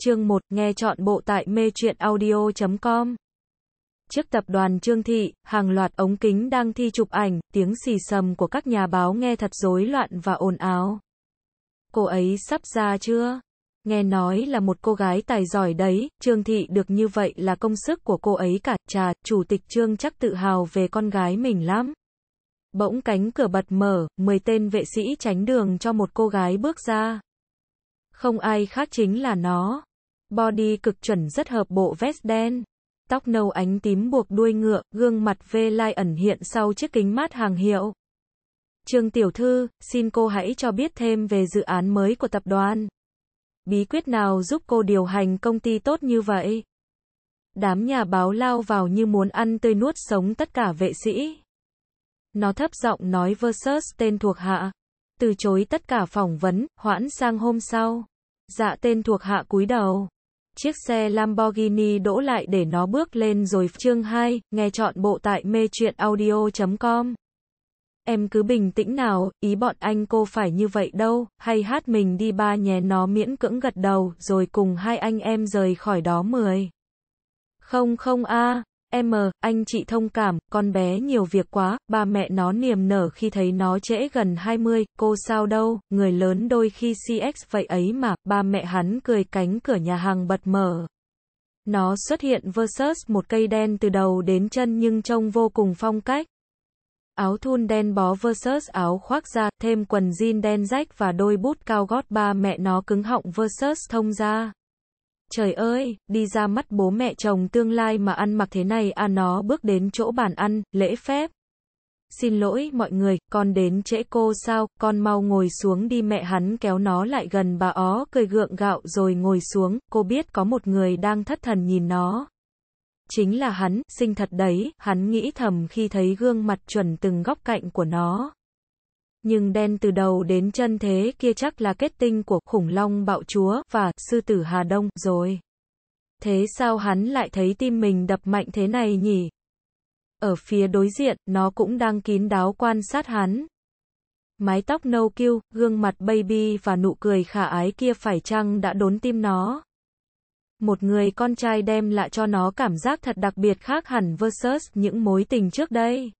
chương 1, nghe chọn bộ tại mê truyện audio.com. Trước tập đoàn Trương Thị, hàng loạt ống kính đang thi chụp ảnh, tiếng xì sầm của các nhà báo nghe thật rối loạn và ồn ào. Cô ấy sắp ra chưa? Nghe nói là một cô gái tài giỏi đấy, Trương Thị được như vậy là công sức của cô ấy cả, trà, chủ tịch Trương chắc tự hào về con gái mình lắm. Bỗng cánh cửa bật mở, 10 tên vệ sĩ tránh đường cho một cô gái bước ra. Không ai khác chính là nó. Body cực chuẩn rất hợp bộ vest đen. Tóc nâu ánh tím buộc đuôi ngựa, gương mặt v lai ẩn hiện sau chiếc kính mát hàng hiệu. Trương Tiểu Thư, xin cô hãy cho biết thêm về dự án mới của tập đoàn. Bí quyết nào giúp cô điều hành công ty tốt như vậy? Đám nhà báo lao vào như muốn ăn tươi nuốt sống tất cả vệ sĩ. Nó thấp giọng nói versus tên thuộc hạ. Từ chối tất cả phỏng vấn, hoãn sang hôm sau. Dạ tên thuộc hạ cúi đầu chiếc xe Lamborghini đỗ lại để nó bước lên rồi chương 2, nghe chọn bộ tại mê chuyện audio.com. Em cứ bình tĩnh nào, ý bọn anh cô phải như vậy đâu, hay hát mình đi ba nhé nó miễn cưỡng gật đầu, rồi cùng hai anh em rời khỏi đó mười. Không không a Em, anh chị thông cảm, con bé nhiều việc quá, ba mẹ nó niềm nở khi thấy nó trễ gần 20, cô sao đâu, người lớn đôi khi CX vậy ấy mà, ba mẹ hắn cười cánh cửa nhà hàng bật mở. Nó xuất hiện versus một cây đen từ đầu đến chân nhưng trông vô cùng phong cách. Áo thun đen bó versus áo khoác da, thêm quần jean đen rách và đôi bút cao gót ba mẹ nó cứng họng versus thông ra. Trời ơi, đi ra mắt bố mẹ chồng tương lai mà ăn mặc thế này à nó bước đến chỗ bàn ăn, lễ phép. Xin lỗi mọi người, con đến trễ cô sao, con mau ngồi xuống đi mẹ hắn kéo nó lại gần bà ó cười gượng gạo rồi ngồi xuống, cô biết có một người đang thất thần nhìn nó. Chính là hắn, xinh thật đấy, hắn nghĩ thầm khi thấy gương mặt chuẩn từng góc cạnh của nó nhưng đen từ đầu đến chân thế kia chắc là kết tinh của khủng long bạo chúa và sư tử Hà Đông rồi. Thế sao hắn lại thấy tim mình đập mạnh thế này nhỉ? Ở phía đối diện, nó cũng đang kín đáo quan sát hắn. Mái tóc nâu kiêu, gương mặt baby và nụ cười khả ái kia phải chăng đã đốn tim nó? Một người con trai đem lại cho nó cảm giác thật đặc biệt khác hẳn versus những mối tình trước đây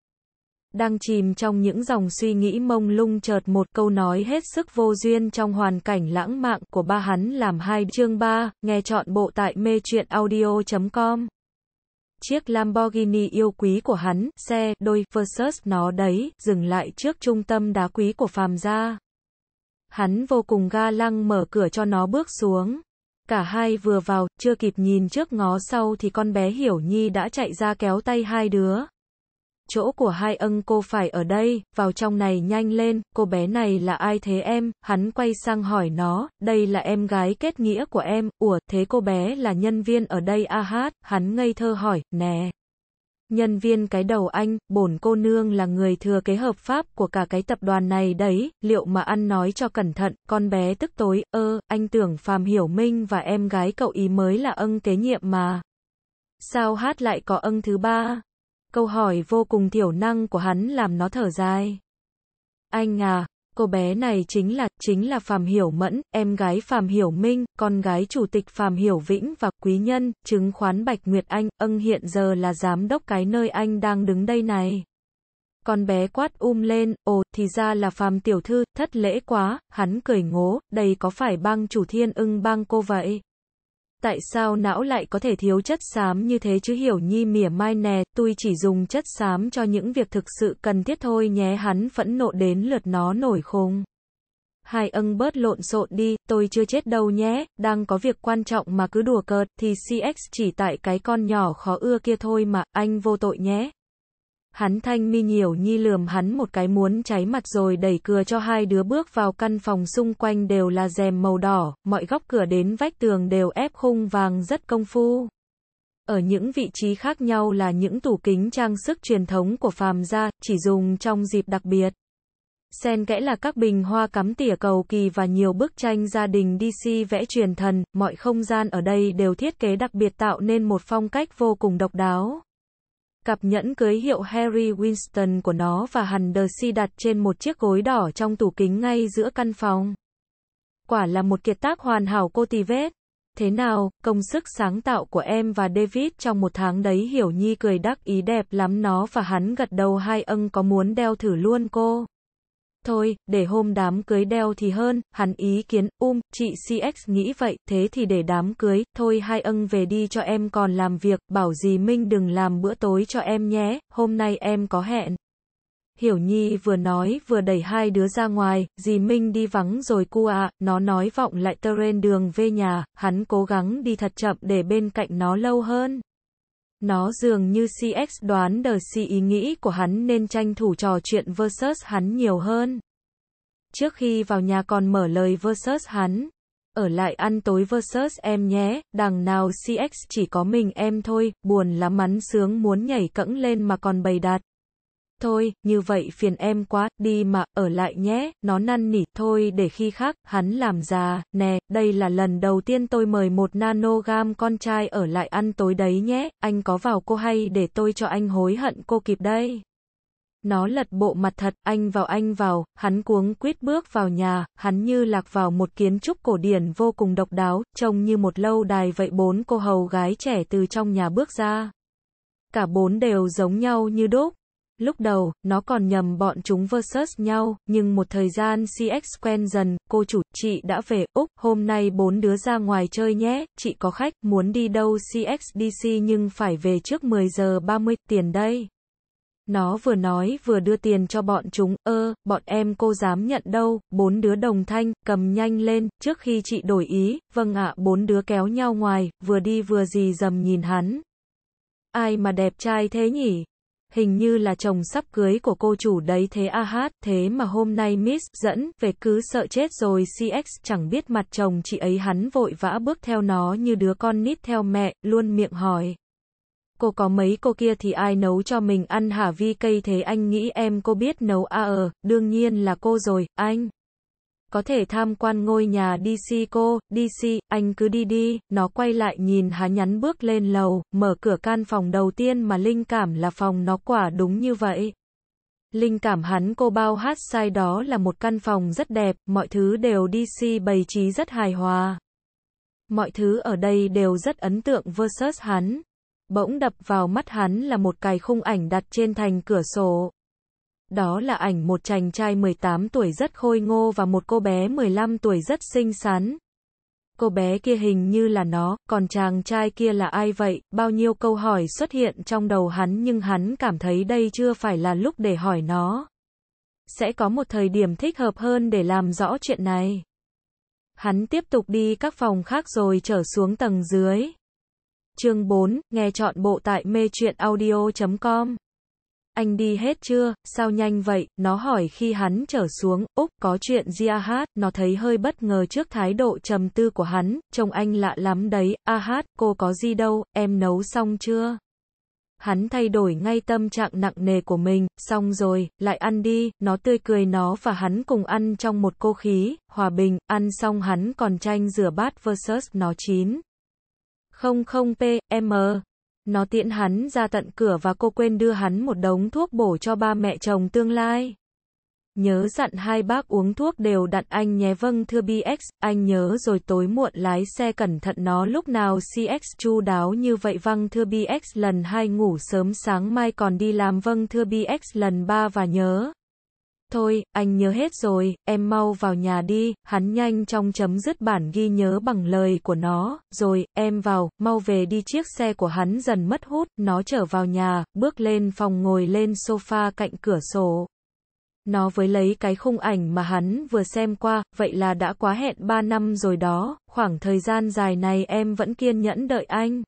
đang chìm trong những dòng suy nghĩ mông lung chợt một câu nói hết sức vô duyên trong hoàn cảnh lãng mạn của ba hắn làm hai chương ba, nghe chọn bộ tại mê truyện audio.com. Chiếc Lamborghini yêu quý của hắn, xe, đôi, versus nó đấy, dừng lại trước trung tâm đá quý của phàm gia. Hắn vô cùng ga lăng mở cửa cho nó bước xuống. Cả hai vừa vào, chưa kịp nhìn trước ngó sau thì con bé Hiểu Nhi đã chạy ra kéo tay hai đứa chỗ của hai ân cô phải ở đây, vào trong này nhanh lên, cô bé này là ai thế em, hắn quay sang hỏi nó, đây là em gái kết nghĩa của em, ủa, thế cô bé là nhân viên ở đây a hát, hắn ngây thơ hỏi, nè. Nhân viên cái đầu anh, bổn cô nương là người thừa kế hợp pháp của cả cái tập đoàn này đấy, liệu mà ăn nói cho cẩn thận, con bé tức tối, ơ, anh tưởng phàm Hiểu Minh và em gái cậu ý mới là ân kế nhiệm mà. Sao hát lại có ân thứ ba? câu hỏi vô cùng thiểu năng của hắn làm nó thở dài. Anh à, cô bé này chính là, chính là Phạm Hiểu Mẫn, em gái Phạm Hiểu Minh, con gái chủ tịch Phạm Hiểu Vĩnh và quý nhân, chứng khoán Bạch Nguyệt Anh, âng hiện giờ là giám đốc cái nơi anh đang đứng đây này. Con bé quát um lên, ồ, thì ra là Phạm Tiểu Thư, thất lễ quá, hắn cười ngố, đây có phải băng chủ thiên ưng băng cô vậy? Tại sao não lại có thể thiếu chất xám như thế chứ hiểu nhi mỉa mai nè, tôi chỉ dùng chất xám cho những việc thực sự cần thiết thôi nhé hắn phẫn nộ đến lượt nó nổi khùng. Hai ân bớt lộn xộn đi, tôi chưa chết đâu nhé, đang có việc quan trọng mà cứ đùa cợt thì CX chỉ tại cái con nhỏ khó ưa kia thôi mà, anh vô tội nhé. Hắn thanh mi nhiều nhi lườm hắn một cái muốn cháy mặt rồi đẩy cửa cho hai đứa bước vào căn phòng xung quanh đều là rèm màu đỏ, mọi góc cửa đến vách tường đều ép khung vàng rất công phu. Ở những vị trí khác nhau là những tủ kính trang sức truyền thống của phàm gia, chỉ dùng trong dịp đặc biệt. xen kẽ là các bình hoa cắm tỉa cầu kỳ và nhiều bức tranh gia đình DC vẽ truyền thần, mọi không gian ở đây đều thiết kế đặc biệt tạo nên một phong cách vô cùng độc đáo. Cặp nhẫn cưới hiệu Harry Winston của nó và hằn The Si đặt trên một chiếc gối đỏ trong tủ kính ngay giữa căn phòng. Quả là một kiệt tác hoàn hảo cô tì vết. Thế nào, công sức sáng tạo của em và David trong một tháng đấy hiểu Nhi cười đắc ý đẹp lắm nó và hắn gật đầu hai ân có muốn đeo thử luôn cô. Thôi, để hôm đám cưới đeo thì hơn, hắn ý kiến, um, chị CX nghĩ vậy, thế thì để đám cưới, thôi hai ân về đi cho em còn làm việc, bảo dì Minh đừng làm bữa tối cho em nhé, hôm nay em có hẹn. Hiểu Nhi vừa nói vừa đẩy hai đứa ra ngoài, dì Minh đi vắng rồi cu ạ, à, nó nói vọng lại tơ đường về nhà, hắn cố gắng đi thật chậm để bên cạnh nó lâu hơn. Nó dường như CX đoán đờ si ý nghĩ của hắn nên tranh thủ trò chuyện versus hắn nhiều hơn. Trước khi vào nhà còn mở lời versus hắn. Ở lại ăn tối versus em nhé, đằng nào CX chỉ có mình em thôi, buồn lắm mắn sướng muốn nhảy cẫng lên mà còn bày đặt thôi, như vậy phiền em quá, đi mà, ở lại nhé, nó năn nỉ, thôi để khi khác, hắn làm già, nè, đây là lần đầu tiên tôi mời một nanogam con trai ở lại ăn tối đấy nhé, anh có vào cô hay để tôi cho anh hối hận cô kịp đây. Nó lật bộ mặt thật, anh vào anh vào, hắn cuống quýt bước vào nhà, hắn như lạc vào một kiến trúc cổ điển vô cùng độc đáo, trông như một lâu đài vậy bốn cô hầu gái trẻ từ trong nhà bước ra. Cả bốn đều giống nhau như đúc, Lúc đầu, nó còn nhầm bọn chúng versus nhau, nhưng một thời gian CX quen dần, cô chủ, chị đã về Úc, hôm nay bốn đứa ra ngoài chơi nhé, chị có khách, muốn đi đâu CXDC nhưng phải về trước 10 giờ 30, tiền đây. Nó vừa nói vừa đưa tiền cho bọn chúng, ơ, bọn em cô dám nhận đâu, bốn đứa đồng thanh, cầm nhanh lên, trước khi chị đổi ý, vâng ạ, bốn đứa kéo nhau ngoài, vừa đi vừa gì dầm nhìn hắn. Ai mà đẹp trai thế nhỉ? hình như là chồng sắp cưới của cô chủ đấy thế a hát, thế mà hôm nay Miss dẫn về cứ sợ chết rồi CX chẳng biết mặt chồng chị ấy hắn vội vã bước theo nó như đứa con nít theo mẹ, luôn miệng hỏi. Cô có mấy cô kia thì ai nấu cho mình ăn hả vi cây thế anh nghĩ em cô biết nấu à ờ, đương nhiên là cô rồi, anh có thể tham quan ngôi nhà DC cô, DC, anh cứ đi đi, nó quay lại nhìn há nhắn bước lên lầu, mở cửa căn phòng đầu tiên mà linh cảm là phòng nó quả đúng như vậy. Linh cảm hắn cô bao hát sai đó là một căn phòng rất đẹp, mọi thứ đều DC bày trí rất hài hòa. Mọi thứ ở đây đều rất ấn tượng versus hắn. Bỗng đập vào mắt hắn là một cái khung ảnh đặt trên thành cửa sổ. Đó là ảnh một chàng trai 18 tuổi rất khôi ngô và một cô bé 15 tuổi rất xinh xắn. Cô bé kia hình như là nó, còn chàng trai kia là ai vậy? Bao nhiêu câu hỏi xuất hiện trong đầu hắn nhưng hắn cảm thấy đây chưa phải là lúc để hỏi nó. Sẽ có một thời điểm thích hợp hơn để làm rõ chuyện này. Hắn tiếp tục đi các phòng khác rồi trở xuống tầng dưới. Chương 4, nghe chọn bộ tại mê audio.com anh đi hết chưa, sao nhanh vậy, nó hỏi khi hắn trở xuống, Úc, có chuyện gì a hát, nó thấy hơi bất ngờ trước thái độ trầm tư của hắn, trông anh lạ lắm đấy, a hát, cô có gì đâu, em nấu xong chưa? Hắn thay đổi ngay tâm trạng nặng nề của mình, xong rồi, lại ăn đi, nó tươi cười nó và hắn cùng ăn trong một cô khí, hòa bình, ăn xong hắn còn tranh rửa bát versus nó chín. 00 p.m. Nó tiện hắn ra tận cửa và cô quên đưa hắn một đống thuốc bổ cho ba mẹ chồng tương lai. Nhớ dặn hai bác uống thuốc đều đặn anh nhé vâng thưa BX, anh nhớ rồi tối muộn lái xe cẩn thận nó lúc nào CX chu đáo như vậy vâng thưa BX lần hai ngủ sớm sáng mai còn đi làm vâng thưa BX lần ba và nhớ. Thôi, anh nhớ hết rồi, em mau vào nhà đi, hắn nhanh trong chấm dứt bản ghi nhớ bằng lời của nó, rồi, em vào, mau về đi chiếc xe của hắn dần mất hút, nó trở vào nhà, bước lên phòng ngồi lên sofa cạnh cửa sổ. Nó với lấy cái khung ảnh mà hắn vừa xem qua, vậy là đã quá hẹn 3 năm rồi đó, khoảng thời gian dài này em vẫn kiên nhẫn đợi anh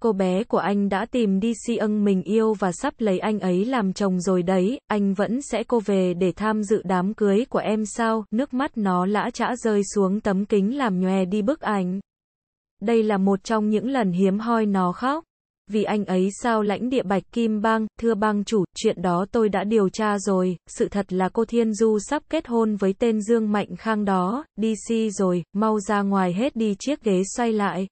cô bé của anh đã tìm đi si ân mình yêu và sắp lấy anh ấy làm chồng rồi đấy, anh vẫn sẽ cô về để tham dự đám cưới của em sao, nước mắt nó lã chã rơi xuống tấm kính làm nhòe đi bức ảnh. Đây là một trong những lần hiếm hoi nó khóc. Vì anh ấy sao lãnh địa bạch kim bang, thưa bang chủ, chuyện đó tôi đã điều tra rồi, sự thật là cô Thiên Du sắp kết hôn với tên Dương Mạnh Khang đó, đi si rồi, mau ra ngoài hết đi chiếc ghế xoay lại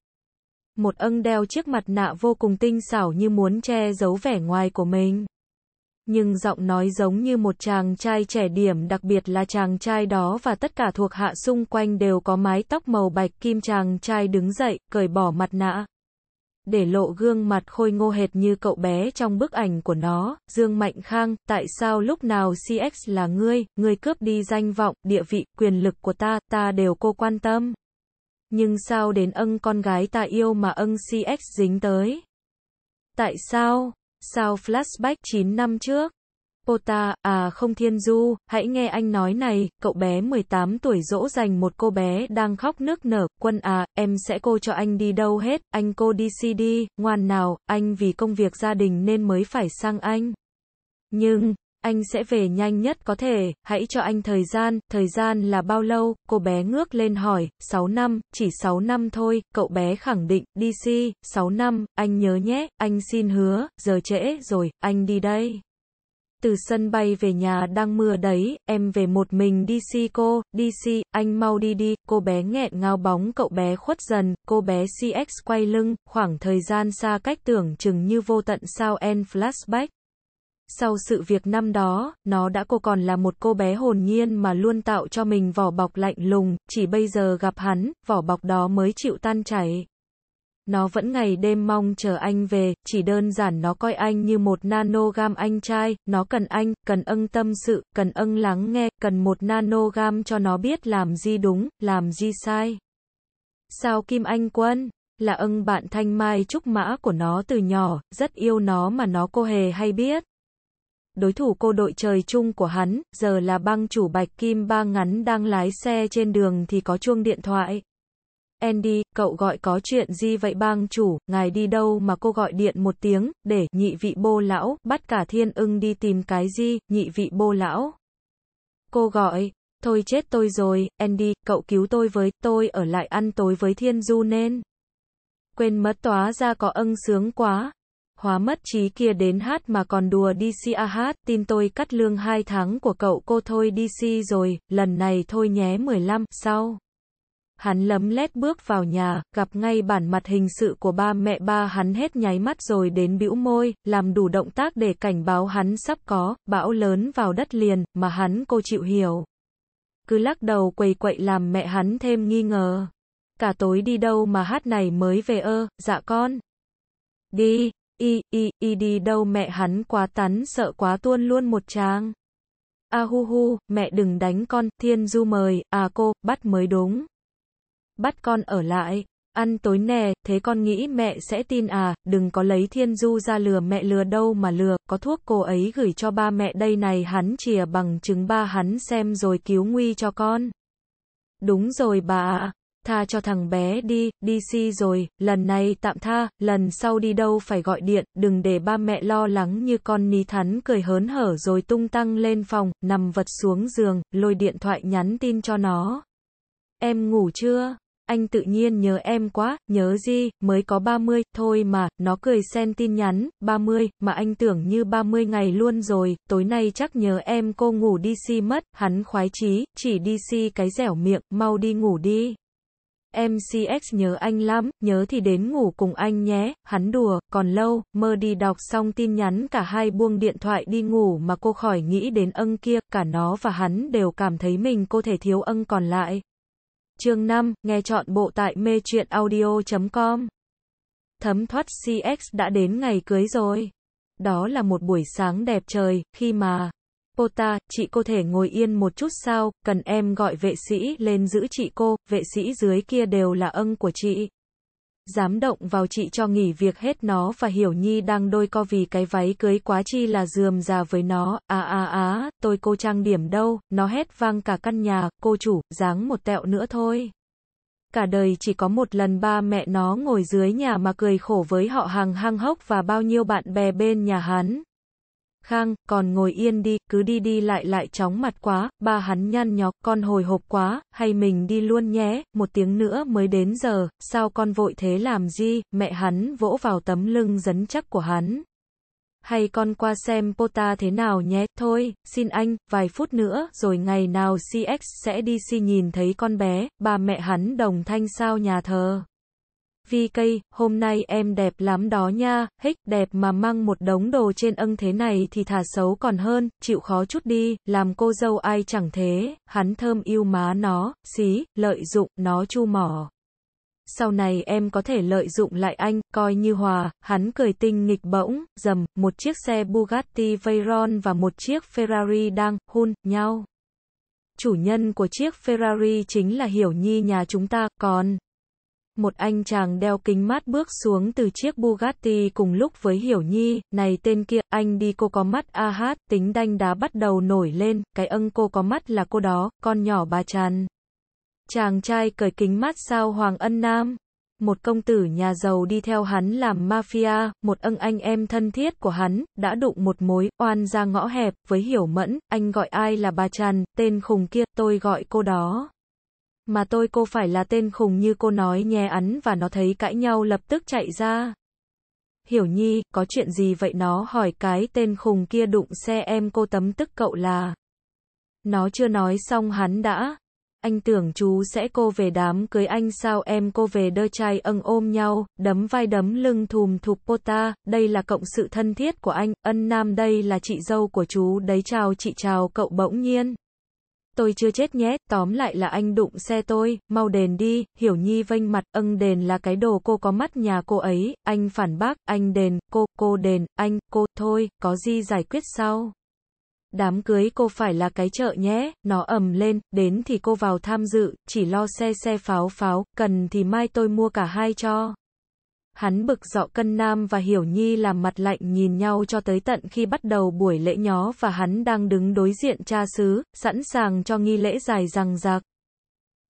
một ân đeo chiếc mặt nạ vô cùng tinh xảo như muốn che giấu vẻ ngoài của mình. Nhưng giọng nói giống như một chàng trai trẻ điểm đặc biệt là chàng trai đó và tất cả thuộc hạ xung quanh đều có mái tóc màu bạch kim chàng trai đứng dậy, cởi bỏ mặt nạ. Để lộ gương mặt khôi ngô hệt như cậu bé trong bức ảnh của nó, Dương Mạnh Khang, tại sao lúc nào CX là ngươi, ngươi cướp đi danh vọng, địa vị, quyền lực của ta, ta đều cô quan tâm. Nhưng sao đến ân con gái ta yêu mà ân CX dính tới? Tại sao? Sao flashback 9 năm trước? Pota, à không Thiên Du, hãy nghe anh nói này, cậu bé 18 tuổi dỗ dành một cô bé đang khóc nước nở, quân à, em sẽ cô cho anh đi đâu hết, anh cô đi CD, ngoan nào, anh vì công việc gia đình nên mới phải sang anh. Nhưng, anh sẽ về nhanh nhất có thể, hãy cho anh thời gian, thời gian là bao lâu, cô bé ngước lên hỏi, 6 năm, chỉ 6 năm thôi, cậu bé khẳng định, đi DC, 6 năm, anh nhớ nhé, anh xin hứa, giờ trễ rồi, anh đi đây. Từ sân bay về nhà đang mưa đấy, em về một mình đi DC cô, đi DC, anh mau đi đi, cô bé nghẹn ngao bóng cậu bé khuất dần, cô bé CX quay lưng, khoảng thời gian xa cách tưởng chừng như vô tận sao en flashback. Sau sự việc năm đó, nó đã cô còn là một cô bé hồn nhiên mà luôn tạo cho mình vỏ bọc lạnh lùng, chỉ bây giờ gặp hắn, vỏ bọc đó mới chịu tan chảy. Nó vẫn ngày đêm mong chờ anh về, chỉ đơn giản nó coi anh như một nanogam anh trai, nó cần anh, cần ân tâm sự, cần ân lắng nghe, cần một nanogam cho nó biết làm gì đúng, làm gì sai. Sao Kim Anh Quân? Là ân bạn thanh mai trúc mã của nó từ nhỏ, rất yêu nó mà nó cô hề hay biết đối thủ cô đội trời chung của hắn, giờ là băng chủ Bạch Kim ba ngắn đang lái xe trên đường thì có chuông điện thoại. Andy, cậu gọi có chuyện gì vậy bang chủ, ngài đi đâu mà cô gọi điện một tiếng, để, nhị vị bô lão, bắt cả thiên ưng đi tìm cái gì, nhị vị bô lão. Cô gọi, thôi chết tôi rồi, Andy, cậu cứu tôi với, tôi ở lại ăn tối với thiên du nên. Quên mất tóa ra có ân sướng quá hóa mất trí kia đến hát mà còn đùa DC à hát, tin tôi cắt lương 2 tháng của cậu cô thôi DC rồi, lần này thôi nhé 15, sau. Hắn lấm lét bước vào nhà, gặp ngay bản mặt hình sự của ba mẹ ba hắn hết nháy mắt rồi đến bĩu môi, làm đủ động tác để cảnh báo hắn sắp có, bão lớn vào đất liền, mà hắn cô chịu hiểu. Cứ lắc đầu quầy quậy làm mẹ hắn thêm nghi ngờ. Cả tối đi đâu mà hát này mới về ơ, dạ con. Đi, y, y, y đi đâu mẹ hắn quá tắn sợ quá tuôn luôn một trang. A hu hu, mẹ đừng đánh con, thiên du mời, à cô, bắt mới đúng. Bắt con ở lại, ăn tối nè, thế con nghĩ mẹ sẽ tin à, đừng có lấy thiên du ra lừa mẹ lừa đâu mà lừa, có thuốc cô ấy gửi cho ba mẹ đây này hắn chìa bằng chứng ba hắn xem rồi cứu nguy cho con. Đúng rồi bà ạ tha cho thằng bé đi, đi si rồi, lần này tạm tha, lần sau đi đâu phải gọi điện, đừng để ba mẹ lo lắng như con ní thắn cười hớn hở rồi tung tăng lên phòng, nằm vật xuống giường, lôi điện thoại nhắn tin cho nó. Em ngủ chưa? Anh tự nhiên nhớ em quá, nhớ gì, mới có 30, thôi mà, nó cười sen tin nhắn, 30, mà anh tưởng như 30 ngày luôn rồi, tối nay chắc nhớ em cô ngủ đi si mất, hắn khoái chí, chỉ đi si cái dẻo miệng, mau đi ngủ đi. MCX nhớ anh lắm, nhớ thì đến ngủ cùng anh nhé, hắn đùa, còn lâu, mơ đi đọc xong tin nhắn cả hai buông điện thoại đi ngủ mà cô khỏi nghĩ đến ân kia, cả nó và hắn đều cảm thấy mình cô thể thiếu ân còn lại. Chương 5, nghe chọn bộ tại mê truyện audio.com Thấm thoát CX đã đến ngày cưới rồi. Đó là một buổi sáng đẹp trời, khi mà Cô ta, chị cô thể ngồi yên một chút sao, cần em gọi vệ sĩ lên giữ chị cô, vệ sĩ dưới kia đều là ân của chị. Dám động vào chị cho nghỉ việc hết nó và hiểu nhi đang đôi co vì cái váy cưới quá chi là dườm già với nó, à à à, tôi cô trang điểm đâu, nó hét vang cả căn nhà, cô chủ, dáng một tẹo nữa thôi. Cả đời chỉ có một lần ba mẹ nó ngồi dưới nhà mà cười khổ với họ hàng hang hốc và bao nhiêu bạn bè bên nhà hắn, Khang, còn ngồi yên đi, cứ đi đi lại lại chóng mặt quá, ba hắn nhăn nhó, con hồi hộp quá, hay mình đi luôn nhé, một tiếng nữa mới đến giờ, sao con vội thế làm gì, mẹ hắn vỗ vào tấm lưng rắn chắc của hắn. Hay con qua xem Pota thế nào nhé, thôi, xin anh, vài phút nữa, rồi ngày nào CX sẽ đi si nhìn thấy con bé, Ba mẹ hắn đồng thanh sao nhà thờ. VK, hôm nay em đẹp lắm đó nha, hích, đẹp mà mang một đống đồ trên âng thế này thì thả xấu còn hơn, chịu khó chút đi, làm cô dâu ai chẳng thế, hắn thơm yêu má nó, xí, lợi dụng, nó chu mỏ. Sau này em có thể lợi dụng lại anh, coi như hòa, hắn cười tinh nghịch bỗng, dầm, một chiếc xe Bugatti Veyron và một chiếc Ferrari đang, hôn, nhau. Chủ nhân của chiếc Ferrari chính là Hiểu Nhi nhà chúng ta, còn... Một anh chàng đeo kính mát bước xuống từ chiếc Bugatti cùng lúc với Hiểu Nhi, này tên kia, anh đi cô có mắt a hát, tính đanh đá bắt đầu nổi lên, cái ân cô có mắt là cô đó, con nhỏ bà tràn. Chàng trai cởi kính mát sao Hoàng Ân Nam một công tử nhà giàu đi theo hắn làm mafia, một ân anh em thân thiết của hắn, đã đụng một mối, oan ra ngõ hẹp, với hiểu mẫn, anh gọi ai là bà Tràn, tên khùng kia, tôi gọi cô đó. Mà tôi cô phải là tên khùng như cô nói nhé ắn và nó thấy cãi nhau lập tức chạy ra. Hiểu Nhi, có chuyện gì vậy nó hỏi cái tên khùng kia đụng xe em cô tấm tức cậu là. Nó chưa nói xong hắn đã. Anh tưởng chú sẽ cô về đám cưới anh sao em cô về đơ trai ân ôm nhau, đấm vai đấm lưng thùm pô ta đây là cộng sự thân thiết của anh, ân nam đây là chị dâu của chú đấy chào chị chào cậu bỗng nhiên tôi chưa chết nhé, tóm lại là anh đụng xe tôi, mau đền đi, hiểu nhi vênh mặt, ân đền là cái đồ cô có mắt nhà cô ấy, anh phản bác, anh đền, cô, cô đền, anh, cô, thôi, có gì giải quyết sau. Đám cưới cô phải là cái chợ nhé, nó ầm lên, đến thì cô vào tham dự, chỉ lo xe xe pháo pháo, cần thì mai tôi mua cả hai cho. Hắn bực dọ cân nam và hiểu nhi làm mặt lạnh nhìn nhau cho tới tận khi bắt đầu buổi lễ nhó và hắn đang đứng đối diện cha xứ, sẵn sàng cho nghi lễ dài răng rạc.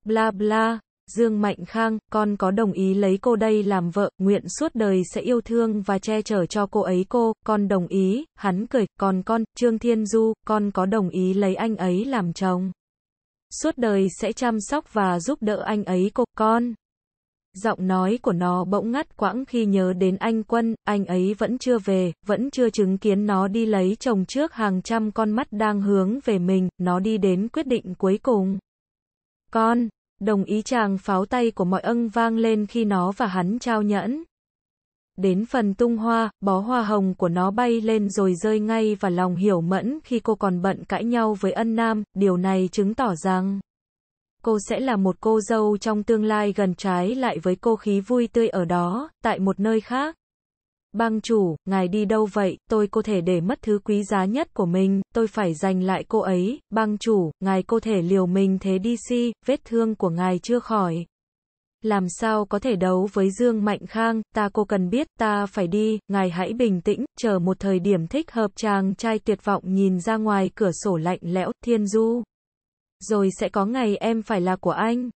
Bla bla, Dương Mạnh Khang, con có đồng ý lấy cô đây làm vợ, nguyện suốt đời sẽ yêu thương và che chở cho cô ấy cô, con đồng ý, hắn cười, còn con, Trương Thiên Du, con có đồng ý lấy anh ấy làm chồng. Suốt đời sẽ chăm sóc và giúp đỡ anh ấy cô, con. Giọng nói của nó bỗng ngắt quãng khi nhớ đến anh Quân, anh ấy vẫn chưa về, vẫn chưa chứng kiến nó đi lấy chồng trước hàng trăm con mắt đang hướng về mình, nó đi đến quyết định cuối cùng. Con, đồng ý chàng pháo tay của mọi ân vang lên khi nó và hắn trao nhẫn. Đến phần tung hoa, bó hoa hồng của nó bay lên rồi rơi ngay và lòng hiểu mẫn khi cô còn bận cãi nhau với ân nam, điều này chứng tỏ rằng cô sẽ là một cô dâu trong tương lai gần trái lại với cô khí vui tươi ở đó, tại một nơi khác. băng chủ, ngài đi đâu vậy, tôi có thể để mất thứ quý giá nhất của mình, tôi phải giành lại cô ấy, băng chủ, ngài có thể liều mình thế đi si, vết thương của ngài chưa khỏi. Làm sao có thể đấu với Dương Mạnh Khang, ta cô cần biết, ta phải đi, ngài hãy bình tĩnh, chờ một thời điểm thích hợp chàng trai tuyệt vọng nhìn ra ngoài cửa sổ lạnh lẽo, thiên du. Rồi sẽ có ngày em phải là của anh.